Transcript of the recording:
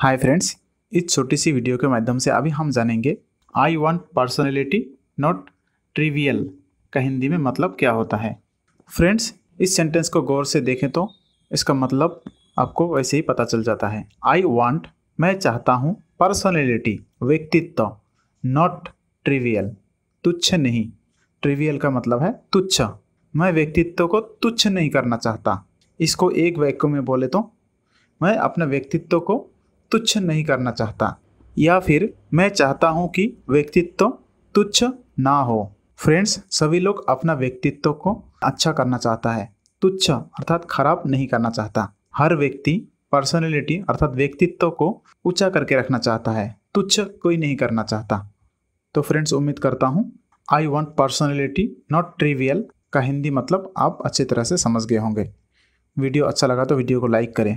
hi friends इस छोटी सी video के माध्यम से अभी हम जानेंगे I want personality not trivial का हिंदी में मतलब क्या होता है फ्रेंड्स इस सेंटेंस को गौर से देखें तो इसका मतलब आपको वैसे ही पता चल जाता है आई वॉन्ट मैं चाहता हूँ पर्सनैलिटी व्यक्तित्व नॉट ट्रिवियल तुच्छ नहीं ट्रिवियल का मतलब है तुच्छ मैं व्यक्तित्व को तुच्छ नहीं करना चाहता इसको एक वाक्य में बोले तो मैं अपने व्यक्तित्व को तुच्छ नहीं करना चाहता या फिर मैं चाहता हूँ कि व्यक्तित्व तुच्छ ना हो फ्रेंड्स सभी लोग अपना व्यक्तित्व को अच्छा करना चाहता है तुच्छ अर्थात खराब नहीं करना चाहता हर व्यक्ति पर्सनैलिटी अर्थात व्यक्तित्व को ऊंचा करके रखना चाहता है तुच्छ कोई नहीं करना चाहता तो फ्रेंड्स उम्मीद करता हूँ I want personality not trivial का हिंदी मतलब आप अच्छी तरह से समझ गए होंगे वीडियो अच्छा लगा तो वीडियो को लाइक करें